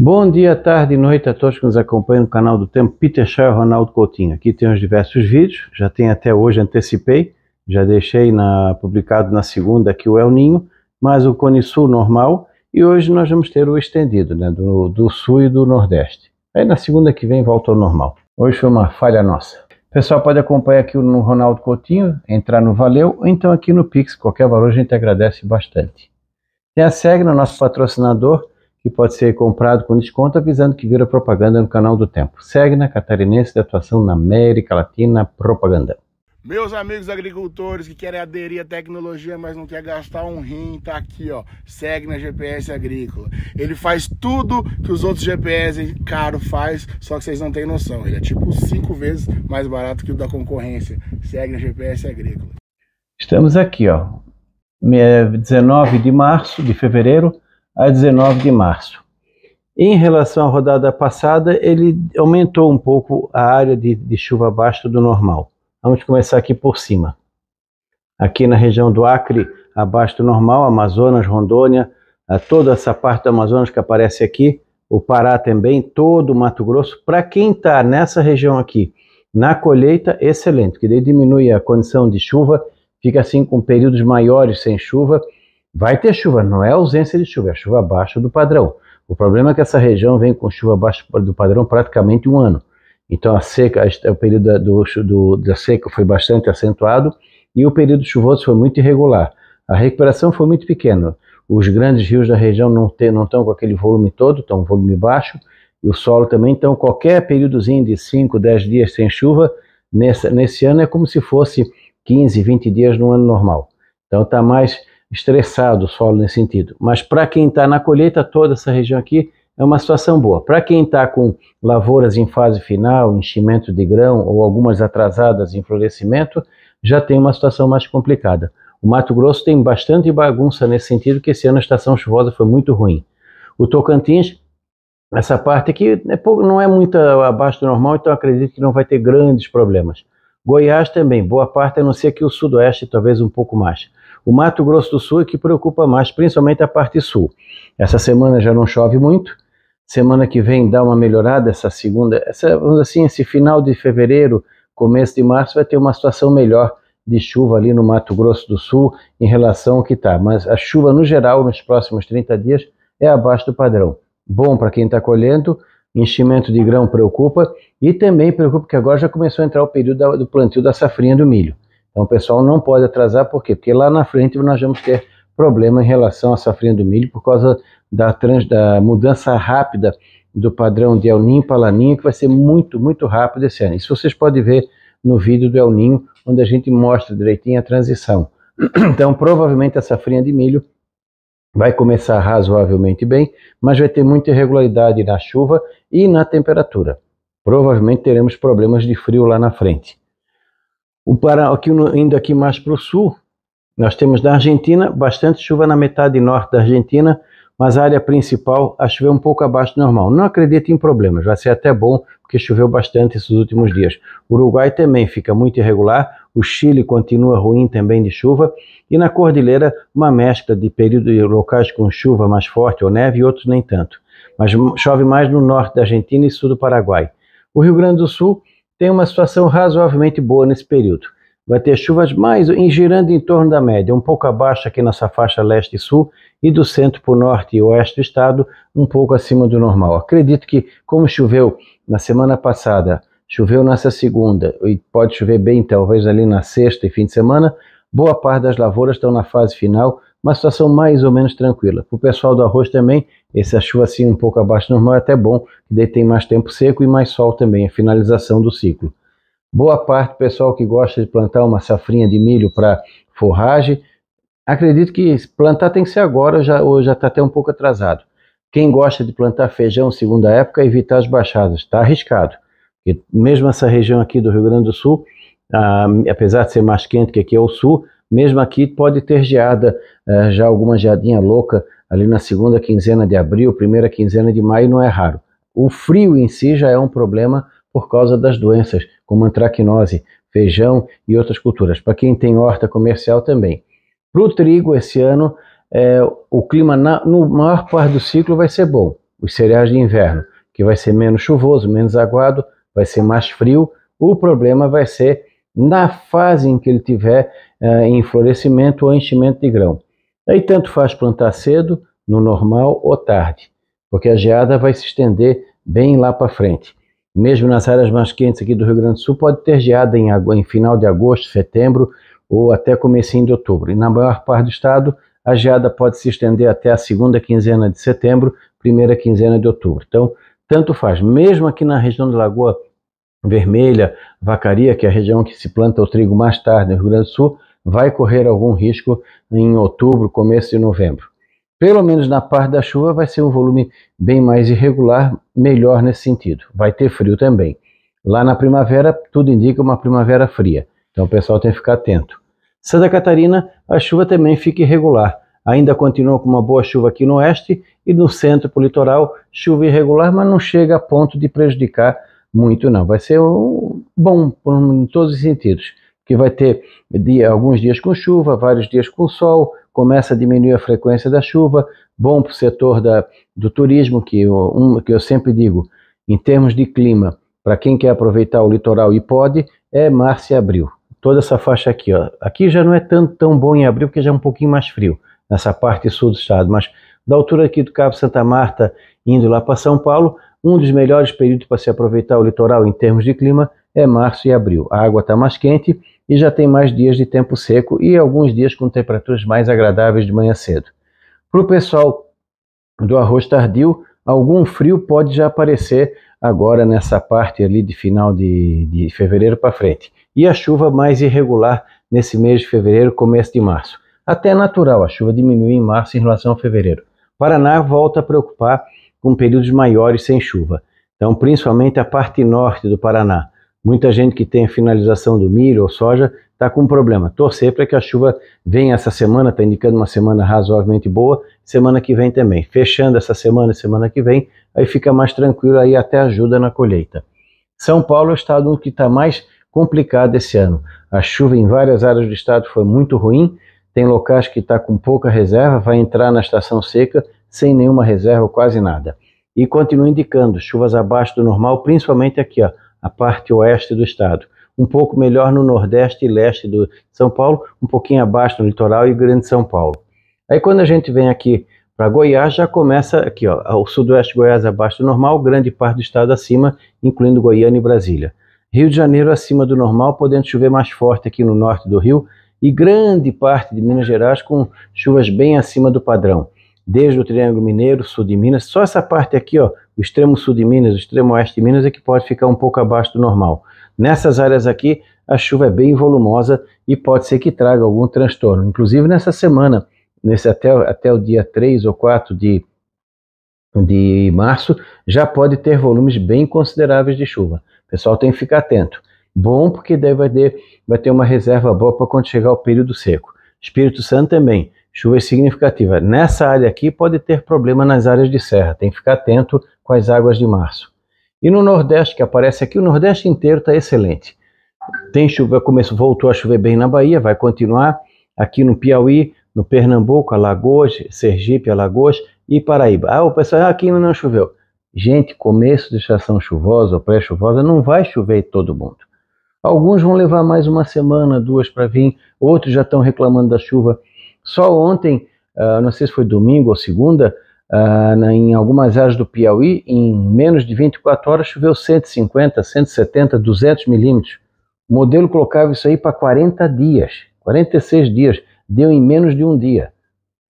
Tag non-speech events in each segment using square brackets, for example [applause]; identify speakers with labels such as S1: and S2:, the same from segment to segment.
S1: Bom dia, tarde e noite a todos que nos acompanham no canal do Tempo. Peter Shaw Ronaldo Coutinho. Aqui tem os diversos vídeos, já tem até hoje, antecipei, já deixei na, publicado na segunda aqui o El Ninho, mas o Cone Sul normal e hoje nós vamos ter o estendido, né, do, do Sul e do Nordeste. Aí na segunda que vem volta ao normal. Hoje foi uma falha nossa. pessoal pode acompanhar aqui no Ronaldo Coutinho, entrar no Valeu, ou então aqui no Pix, qualquer valor a gente agradece bastante. Tem a SEG, né, nosso patrocinador, que pode ser comprado com desconto, avisando que vira propaganda no canal do Tempo. Segue na Catarinense de Atuação na América Latina Propaganda. Meus amigos agricultores que querem aderir à tecnologia, mas não quer gastar um rim, tá aqui, ó. Segue na GPS Agrícola. Ele faz tudo que os outros GPS caro faz, só que vocês não têm noção. Ele é tipo cinco vezes mais barato que o da concorrência. Segue na GPS Agrícola. Estamos aqui, ó. 19 eh, de março, de fevereiro, a 19 de março. Em relação à rodada passada, ele aumentou um pouco a área de, de chuva abaixo do normal. Vamos começar aqui por cima. Aqui na região do Acre, abaixo do normal, Amazonas, Rondônia, toda essa parte do Amazonas que aparece aqui, o Pará também, todo o Mato Grosso. Para quem está nessa região aqui, na colheita, excelente, porque daí diminui a condição de chuva, fica assim com períodos maiores sem chuva Vai ter chuva, não é ausência de chuva, é chuva abaixo do padrão. O problema é que essa região vem com chuva abaixo do padrão praticamente um ano. Então a seca, o período da, do, do, da seca foi bastante acentuado e o período chuvoso foi muito irregular. A recuperação foi muito pequena. Os grandes rios da região não, tem, não estão com aquele volume todo, estão um volume baixo, e o solo também. Então, qualquer períodozinho de 5, 10 dias sem chuva, nessa, nesse ano é como se fosse 15, 20 dias no ano normal. Então, está mais estressado o solo nesse sentido. Mas para quem está na colheita, toda essa região aqui é uma situação boa. Para quem está com lavouras em fase final, enchimento de grão ou algumas atrasadas em florescimento, já tem uma situação mais complicada. O Mato Grosso tem bastante bagunça nesse sentido, que esse ano a estação chuvosa foi muito ruim. O Tocantins, essa parte aqui é né, pouco, não é muito abaixo do normal, então acredito que não vai ter grandes problemas. Goiás também, boa parte, a não ser que o sudoeste talvez um pouco mais. O Mato Grosso do Sul é que preocupa mais, principalmente a parte sul. Essa semana já não chove muito, semana que vem dá uma melhorada, essa segunda, essa, assim, esse final de fevereiro, começo de março, vai ter uma situação melhor de chuva ali no Mato Grosso do Sul em relação ao que está. Mas a chuva, no geral, nos próximos 30 dias, é abaixo do padrão. Bom para quem está colhendo, enchimento de grão preocupa e também preocupa que agora já começou a entrar o período do plantio da safrinha do milho. Então o pessoal não pode atrasar, por quê? Porque lá na frente nós vamos ter problema em relação à safrinha do milho por causa da, trans, da mudança rápida do padrão de El Ninho para Laninha, que vai ser muito, muito rápido esse ano. Isso vocês podem ver no vídeo do El Ninho, onde a gente mostra direitinho a transição. [clears throat] Então, provavelmente a safrinha de milho vai começar razoavelmente bem, mas vai ter muita irregularidade na chuva e na temperatura. Provavelmente teremos problemas de frio lá na frente. O para, aqui, indo aqui mais para o sul, nós temos na Argentina bastante chuva na metade norte da Argentina, mas a área principal a chover um pouco abaixo do normal. Não acredito em problemas, vai ser até bom, porque choveu bastante esses últimos dias. O Uruguai também fica muito irregular, o Chile continua ruim também de chuva, e na Cordilheira uma mescla de períodos locais com chuva mais forte ou neve e outros nem tanto. Mas chove mais no norte da Argentina e sul do Paraguai. O Rio Grande do Sul tem uma situação razoavelmente boa nesse período. Vai ter chuvas mais em girando em torno da média, um pouco abaixo aqui nessa faixa leste e sul e do centro para o norte e oeste do estado, um pouco acima do normal. Acredito que, como choveu na semana passada, choveu nessa segunda e pode chover bem talvez ali na sexta e fim de semana, boa parte das lavouras estão na fase final uma situação mais ou menos tranquila. Para o pessoal do arroz também, essa chuva assim um pouco abaixo do normal é até bom, daí tem mais tempo seco e mais sol também, a finalização do ciclo. Boa parte do pessoal que gosta de plantar uma safrinha de milho para forragem, acredito que plantar tem que ser agora já, ou já está até um pouco atrasado. Quem gosta de plantar feijão segunda época, evitar as baixadas, está arriscado. E mesmo essa região aqui do Rio Grande do Sul, ah, apesar de ser mais quente que aqui é o sul, mesmo aqui pode ter geada, eh, já alguma geadinha louca ali na segunda quinzena de abril, primeira quinzena de maio, não é raro. O frio em si já é um problema por causa das doenças, como antracnose, feijão e outras culturas. Para quem tem horta comercial também. Para o trigo, esse ano, é, o clima na, no maior parte do ciclo vai ser bom. Os cereais de inverno, que vai ser menos chuvoso, menos aguado, vai ser mais frio. O problema vai ser na fase em que ele tiver uh, em florescimento ou enchimento de grão. Aí tanto faz plantar cedo, no normal ou tarde, porque a geada vai se estender bem lá para frente. Mesmo nas áreas mais quentes aqui do Rio Grande do Sul, pode ter geada em, em final de agosto, setembro ou até comecinho de outubro. E na maior parte do estado, a geada pode se estender até a segunda quinzena de setembro, primeira quinzena de outubro. Então, tanto faz. Mesmo aqui na região de Lagoa Vermelha, Vacaria, que é a região que se planta o trigo mais tarde no Rio Grande do Sul, vai correr algum risco em outubro, começo de novembro. Pelo menos na parte da chuva vai ser um volume bem mais irregular, melhor nesse sentido. Vai ter frio também. Lá na primavera, tudo indica uma primavera fria, então o pessoal tem que ficar atento. Santa Catarina, a chuva também fica irregular. Ainda continua com uma boa chuva aqui no oeste e no centro para o litoral, chuva irregular, mas não chega a ponto de prejudicar muito não, vai ser um, bom em todos os sentidos, que vai ter dia, alguns dias com chuva, vários dias com sol, começa a diminuir a frequência da chuva, bom para o setor da, do turismo, que eu, um, que eu sempre digo, em termos de clima, para quem quer aproveitar o litoral e pode, é março e abril. Toda essa faixa aqui, ó. aqui já não é tanto tão bom em abril, porque já é um pouquinho mais frio, nessa parte sul do estado, mas da altura aqui do Cabo Santa Marta, indo lá para São Paulo, um dos melhores períodos para se aproveitar o litoral em termos de clima é março e abril. A água está mais quente e já tem mais dias de tempo seco e alguns dias com temperaturas mais agradáveis de manhã cedo. Para o pessoal do arroz tardio, algum frio pode já aparecer agora nessa parte ali de final de, de fevereiro para frente. E a chuva mais irregular nesse mês de fevereiro, começo de março. Até é natural, a chuva diminuir em março em relação a fevereiro. Paraná volta a preocupar com períodos maiores sem chuva. Então, principalmente a parte norte do Paraná. Muita gente que tem a finalização do milho ou soja está com um problema. Torcer para que a chuva venha essa semana, está indicando uma semana razoavelmente boa, semana que vem também. Fechando essa semana, e semana que vem, aí fica mais tranquilo, aí até ajuda na colheita. São Paulo é o estado que está mais complicado esse ano. A chuva em várias áreas do estado foi muito ruim, tem locais que está com pouca reserva, vai entrar na estação seca sem nenhuma reserva, quase nada. E continua indicando chuvas abaixo do normal, principalmente aqui, ó, a parte oeste do estado. Um pouco melhor no nordeste e leste do São Paulo, um pouquinho abaixo no litoral e grande São Paulo. Aí quando a gente vem aqui para Goiás, já começa aqui, ó, o sudoeste de Goiás abaixo do normal, grande parte do estado acima, incluindo Goiânia e Brasília. Rio de Janeiro acima do normal, podendo chover mais forte aqui no norte do Rio, e grande parte de Minas Gerais com chuvas bem acima do padrão. Desde o Triângulo Mineiro, sul de Minas, só essa parte aqui, ó, o extremo sul de Minas, o extremo oeste de Minas, é que pode ficar um pouco abaixo do normal. Nessas áreas aqui, a chuva é bem volumosa e pode ser que traga algum transtorno. Inclusive nessa semana, nesse até, até o dia 3 ou 4 de, de março, já pode ter volumes bem consideráveis de chuva. O pessoal tem que ficar atento. Bom porque daí vai ter, vai ter uma reserva boa para quando chegar o período seco. Espírito Santo também, chuva é significativa. Nessa área aqui pode ter problema nas áreas de serra, tem que ficar atento com as águas de março. E no Nordeste, que aparece aqui, o Nordeste inteiro está excelente. Tem chuva, começo, voltou a chover bem na Bahia, vai continuar. Aqui no Piauí, no Pernambuco, Alagoas, Sergipe, Alagoas e Paraíba. Ah, o pessoal, aqui não choveu. Gente, começo de estação chuvosa ou pré-chuvosa, não vai chover todo mundo. Alguns vão levar mais uma semana, duas para vir, outros já estão reclamando da chuva. Só ontem, uh, não sei se foi domingo ou segunda, uh, na, em algumas áreas do Piauí, em menos de 24 horas choveu 150, 170, 200 milímetros. O modelo colocava isso aí para 40 dias, 46 dias, deu em menos de um dia.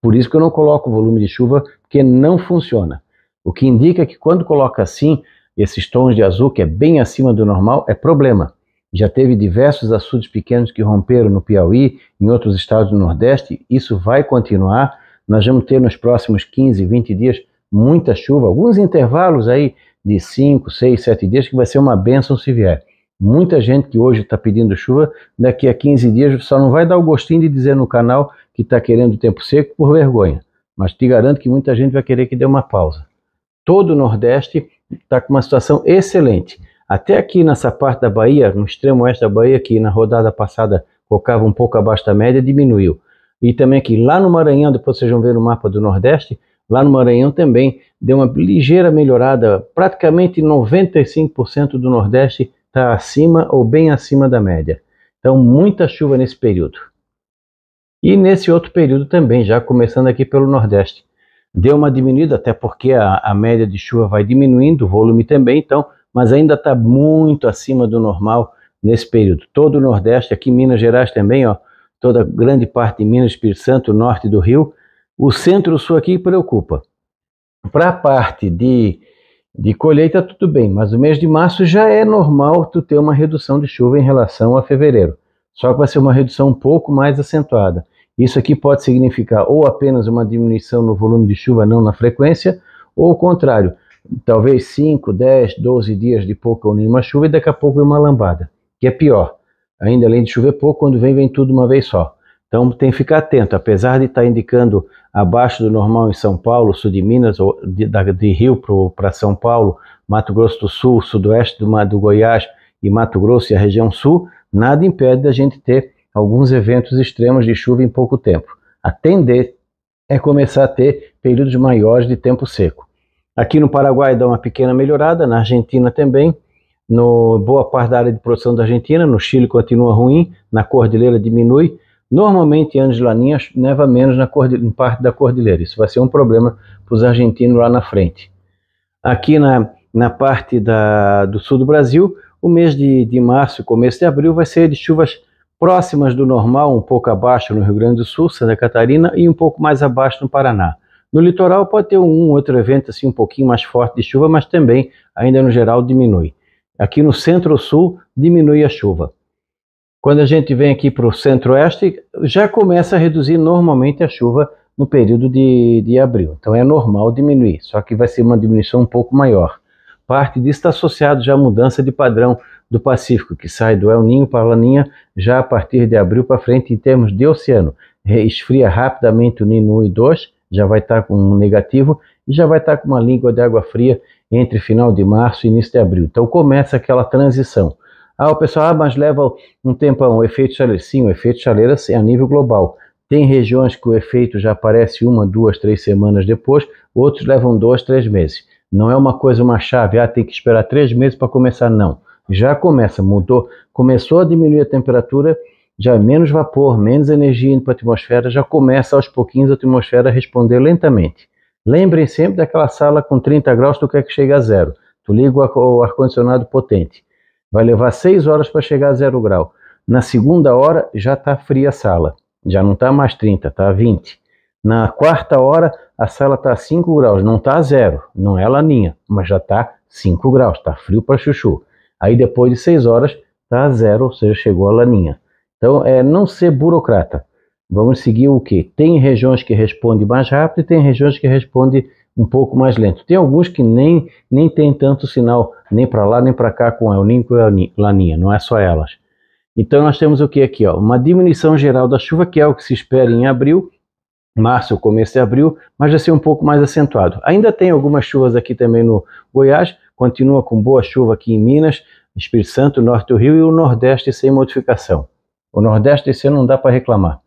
S1: Por isso que eu não coloco o volume de chuva, porque não funciona. O que indica que quando coloca assim, esses tons de azul, que é bem acima do normal, é problema. Já teve diversos açudes pequenos que romperam no Piauí, em outros estados do Nordeste. Isso vai continuar. Nós vamos ter nos próximos 15, 20 dias muita chuva, alguns intervalos aí de 5, 6, 7 dias, que vai ser uma benção se vier. Muita gente que hoje está pedindo chuva, daqui a 15 dias só não vai dar o gostinho de dizer no canal que está querendo tempo seco por vergonha. Mas te garanto que muita gente vai querer que dê uma pausa. Todo o Nordeste está com uma situação excelente. Até aqui nessa parte da Bahia, no extremo oeste da Bahia, que na rodada passada tocava um pouco abaixo da média, diminuiu. E também aqui lá no Maranhão, depois vocês vão ver no mapa do Nordeste, lá no Maranhão também deu uma ligeira melhorada, praticamente 95% do Nordeste está acima ou bem acima da média. Então, muita chuva nesse período. E nesse outro período também, já começando aqui pelo Nordeste. Deu uma diminuída, até porque a, a média de chuva vai diminuindo, o volume também, então mas ainda está muito acima do normal nesse período. Todo o Nordeste, aqui em Minas Gerais também, ó, toda grande parte de Minas, Espírito Santo, norte do Rio, o centro-sul aqui preocupa. Para a parte de, de colheita, tudo bem, mas o mês de março já é normal tu ter uma redução de chuva em relação a fevereiro. Só que vai ser uma redução um pouco mais acentuada. Isso aqui pode significar ou apenas uma diminuição no volume de chuva, não na frequência, ou o contrário, talvez 5, 10, 12 dias de pouca ou nenhuma chuva e daqui a pouco vem uma lambada, que é pior. Ainda além de chover pouco, quando vem, vem tudo uma vez só. Então tem que ficar atento, apesar de estar tá indicando abaixo do normal em São Paulo, sul de Minas, ou de, de Rio para São Paulo, Mato Grosso do Sul, sudoeste do, do Goiás e Mato Grosso e a região sul, nada impede da gente ter alguns eventos extremos de chuva em pouco tempo. Atender é começar a ter períodos maiores de tempo seco. Aqui no Paraguai dá uma pequena melhorada, na Argentina também, no boa parte da área de produção da Argentina, no Chile continua ruim, na cordilheira diminui. Normalmente, em anos de laninha, neva menos na em parte da cordilheira. Isso vai ser um problema para os argentinos lá na frente. Aqui na, na parte da, do sul do Brasil, o mês de, de março e começo de abril vai ser de chuvas próximas do normal, um pouco abaixo no Rio Grande do Sul, Santa Catarina, e um pouco mais abaixo no Paraná. No litoral pode ter um outro evento assim um pouquinho mais forte de chuva, mas também ainda no geral diminui. Aqui no centro-sul diminui a chuva. Quando a gente vem aqui para o centro-oeste, já começa a reduzir normalmente a chuva no período de, de abril. Então é normal diminuir, só que vai ser uma diminuição um pouco maior. Parte disso está associado já à mudança de padrão do Pacífico, que sai do El Ninho para a Laninha já a partir de abril para frente em termos de oceano. Esfria rapidamente o Ninho 1 e 2 já vai estar com um negativo e já vai estar com uma língua de água fria entre final de março e início de abril. Então começa aquela transição. Ah, o pessoal, ah, mas leva um tempão, o efeito chaleira. Sim, o efeito chaleira é a nível global. Tem regiões que o efeito já aparece uma, duas, três semanas depois, outros levam dois, três meses. Não é uma coisa, uma chave, ah, tem que esperar três meses para começar, não. Já começa, mudou, começou a diminuir a temperatura, já é menos vapor, menos energia indo para a atmosfera, já começa aos pouquinhos a atmosfera a responder lentamente. Lembrem sempre daquela sala com 30 graus, tu quer que chegue a zero. Tu liga o ar-condicionado potente. Vai levar 6 horas para chegar a zero grau. Na segunda hora já está fria a sala. Já não está mais 30, está 20. Na quarta hora a sala está a 5 graus, não está a zero, não é laninha, mas já está 5 graus, está frio para chuchu. Aí depois de 6 horas está a zero, ou seja, chegou a laninha. Então, é não ser burocrata. Vamos seguir o que? Tem regiões que respondem mais rápido e tem regiões que respondem um pouco mais lento. Tem alguns que nem, nem tem tanto sinal, nem para lá nem para cá com El Ninho e Laninha, não é só elas. Então nós temos o que aqui? Ó, uma diminuição geral da chuva, que é o que se espera em abril, março, começo de abril, mas vai ser um pouco mais acentuado. Ainda tem algumas chuvas aqui também no Goiás, continua com boa chuva aqui em Minas, Espírito Santo, Norte do Rio e o Nordeste sem modificação. O Nordeste esse ano não dá para reclamar.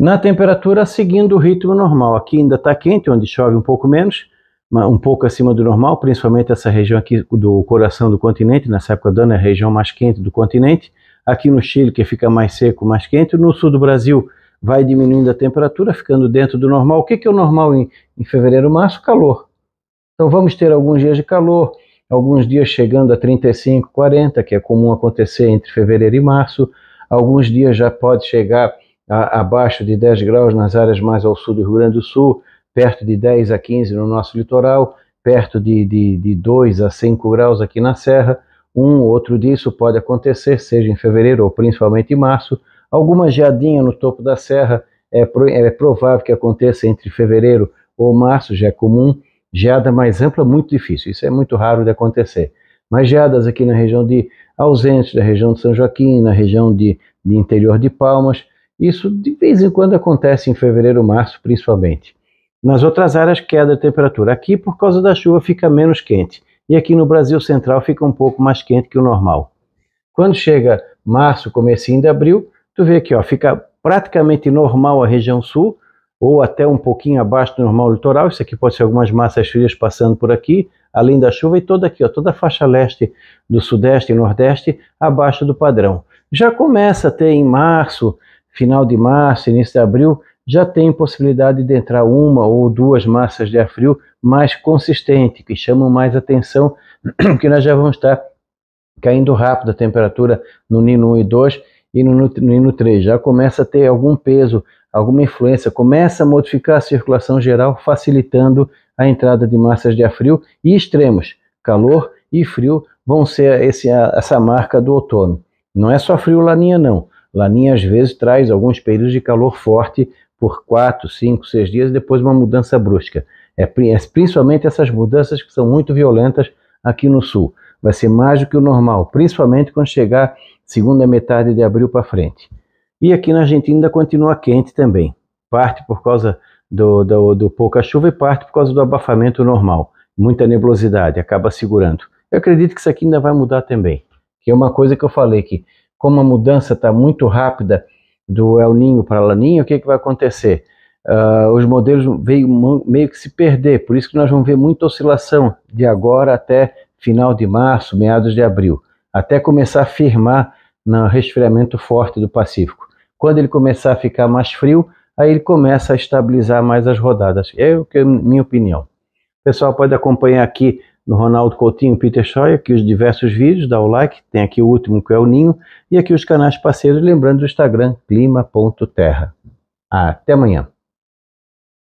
S1: Na temperatura, seguindo o ritmo normal. Aqui ainda está quente, onde chove um pouco menos, um pouco acima do normal, principalmente essa região aqui do coração do continente, nessa época do ano é a região mais quente do continente. Aqui no Chile, que fica mais seco, mais quente. No sul do Brasil, vai diminuindo a temperatura, ficando dentro do normal. O que, é o normal em, em fevereiro, março? Calor. Então vamos ter alguns dias de calor, alguns dias chegando a 35, 40, que é comum acontecer entre fevereiro e março alguns dias já pode chegar a, abaixo de 10 graus nas áreas mais ao sul do Rio Grande do Sul, perto de 10 a 15 no nosso litoral, perto de, de, de 2 a 5 graus aqui na Serra. Um outro disso pode acontecer, seja em fevereiro ou principalmente em março. Alguma geadinha no topo da serra é, pro, é provável que aconteça entre fevereiro ou março, já é comum. Geada mais ampla, muito difícil, isso é muito raro de acontecer geadas aqui na região de Ausentes, na região de São Joaquim, na região de, de interior de Palmas. Isso de vez em quando acontece em fevereiro, março, principalmente. Nas outras áreas, queda de temperatura. Aqui, por causa da chuva, fica menos quente. E aqui no Brasil Central fica um pouco mais quente que o normal. Quando chega março, comecinho de abril, tu vê aqui, ó, fica praticamente normal a região sul, ou até um pouquinho abaixo do normal litoral. Isso aqui pode ser algumas massas frias passando por aqui, além da chuva, e toda aqui, ó, toda a faixa leste do sudeste e nordeste abaixo do padrão. Já começa a ter em março, final de março, início de abril, já tem possibilidade de entrar uma ou duas massas de ar frio mais consistente, que chamam mais atenção, [clears throat] que nós já vamos estar caindo rápido a temperatura no Nino 1 e 2 e no, no Nino 3. Já começa a ter algum peso alguma influência, começa a modificar a circulação geral, facilitando a entrada de massas de ar frio e extremos, calor e frio, vão ser esse, essa marca do outono. Não é só frio laninha, não. Laninha às vezes traz alguns períodos de calor forte por 4, 5, 6 dias e depois uma mudança brusca. É, é, principalmente essas mudanças que são muito violentas aqui no sul. Vai ser mais do que o normal, principalmente quando chegar segunda metade de abril para frente. E aqui na Argentina ainda continua quente também. Parte por causa do, do, do pouca chuva e parte por causa do abafamento normal. Muita nebulosidade, acaba segurando. Eu acredito que isso aqui ainda vai mudar também. Que é uma coisa que eu falei que, como a mudança está muito rápida do El Ninho para Laninha, o que, é que vai acontecer? Uh, os modelos veio meio que se perder, por isso que nós vamos ver muita oscilação de agora até final de março, meados de abril, até começar a firmar no resfriamento forte do Pacífico. Quando ele começar a ficar mais frio, aí ele começa a estabilizar mais as rodadas. É o que é minha opinião. O pessoal pode acompanhar aqui no Ronaldo Coutinho, Peter Scheuer, aqui os diversos vídeos, dá o like, tem aqui o último que é o Ninho, e aqui os canais parceiros, lembrando o Instagram clima.terra. Até amanhã.